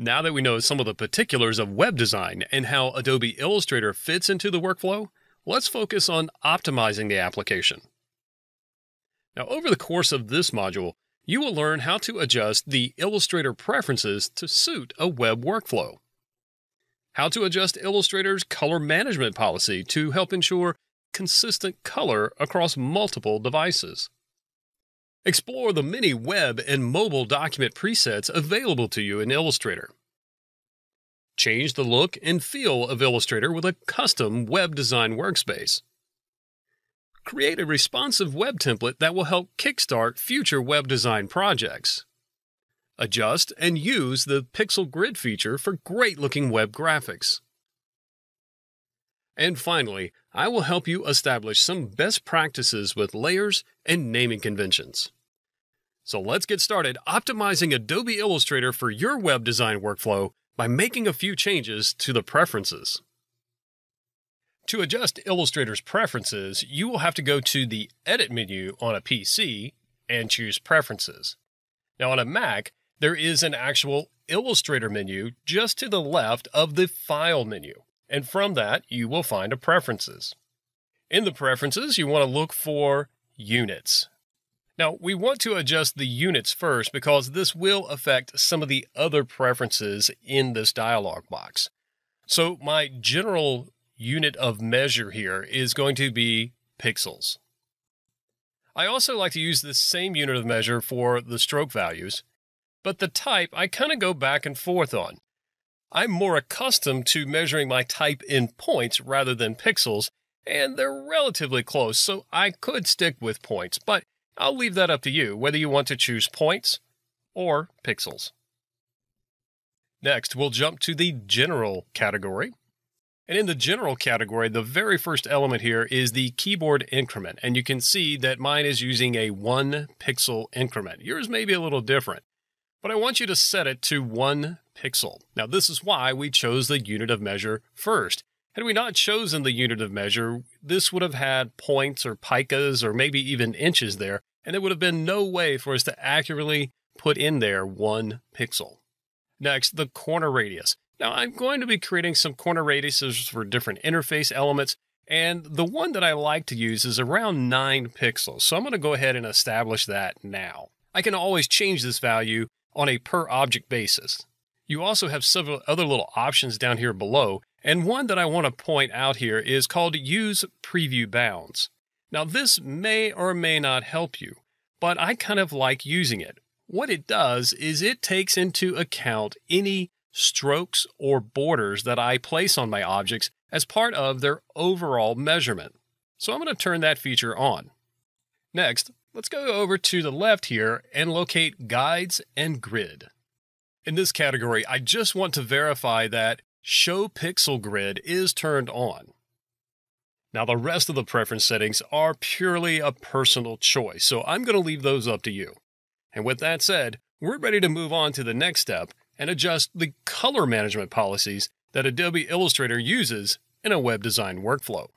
Now that we know some of the particulars of web design and how Adobe Illustrator fits into the workflow, let's focus on optimizing the application. Now, over the course of this module, you will learn how to adjust the Illustrator preferences to suit a web workflow, how to adjust Illustrator's color management policy to help ensure consistent color across multiple devices, Explore the many web and mobile document presets available to you in Illustrator. Change the look and feel of Illustrator with a custom web design workspace. Create a responsive web template that will help kickstart future web design projects. Adjust and use the Pixel Grid feature for great looking web graphics. And finally, I will help you establish some best practices with layers and naming conventions. So let's get started optimizing Adobe Illustrator for your web design workflow by making a few changes to the preferences. To adjust Illustrator's preferences, you will have to go to the Edit menu on a PC and choose Preferences. Now, on a Mac, there is an actual Illustrator menu just to the left of the File menu and from that, you will find a preferences. In the preferences, you want to look for units. Now, we want to adjust the units first because this will affect some of the other preferences in this dialog box. So my general unit of measure here is going to be pixels. I also like to use the same unit of measure for the stroke values, but the type I kind of go back and forth on. I'm more accustomed to measuring my type in points rather than pixels, and they're relatively close, so I could stick with points, but I'll leave that up to you whether you want to choose points or pixels. Next, we'll jump to the general category. And in the general category, the very first element here is the keyboard increment. And you can see that mine is using a one pixel increment. Yours may be a little different, but I want you to set it to one pixel. Now, this is why we chose the unit of measure first. Had we not chosen the unit of measure, this would have had points or picas or maybe even inches there, and there would have been no way for us to accurately put in there one pixel. Next, the corner radius. Now, I'm going to be creating some corner radii for different interface elements, and the one that I like to use is around 9 pixels, so I'm going to go ahead and establish that now. I can always change this value on a per object basis. You also have several other little options down here below, and one that I want to point out here is called Use Preview Bounds. Now this may or may not help you, but I kind of like using it. What it does is it takes into account any strokes or borders that I place on my objects as part of their overall measurement. So I'm going to turn that feature on. Next, let's go over to the left here and locate Guides and Grid. In this category, I just want to verify that Show Pixel Grid is turned on. Now, the rest of the preference settings are purely a personal choice, so I'm going to leave those up to you. And with that said, we're ready to move on to the next step and adjust the color management policies that Adobe Illustrator uses in a web design workflow.